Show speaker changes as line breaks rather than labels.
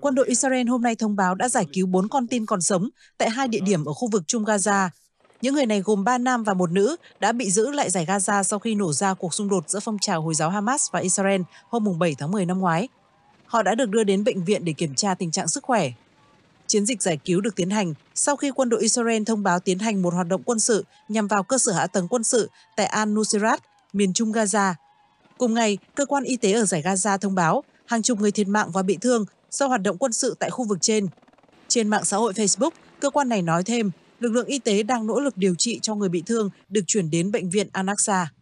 Quân đội Israel hôm nay thông báo đã giải cứu 4 con tin còn sống tại hai địa điểm ở khu vực Trung Gaza. Những người này gồm 3 nam và một nữ đã bị giữ lại giải Gaza sau khi nổ ra cuộc xung đột giữa phong trào Hồi giáo Hamas và Israel hôm 7 tháng 10 năm ngoái. Họ đã được đưa đến bệnh viện để kiểm tra tình trạng sức khỏe. Chiến dịch giải cứu được tiến hành sau khi quân đội Israel thông báo tiến hành một hoạt động quân sự nhằm vào cơ sở hạ tầng quân sự tại al Nusirat, miền trung Gaza. Cùng ngày, cơ quan y tế ở giải Gaza thông báo hàng chục người thiệt mạng và bị thương do hoạt động quân sự tại khu vực trên. Trên mạng xã hội Facebook, cơ quan này nói thêm, lực lượng y tế đang nỗ lực điều trị cho người bị thương được chuyển đến bệnh viện Anaxa.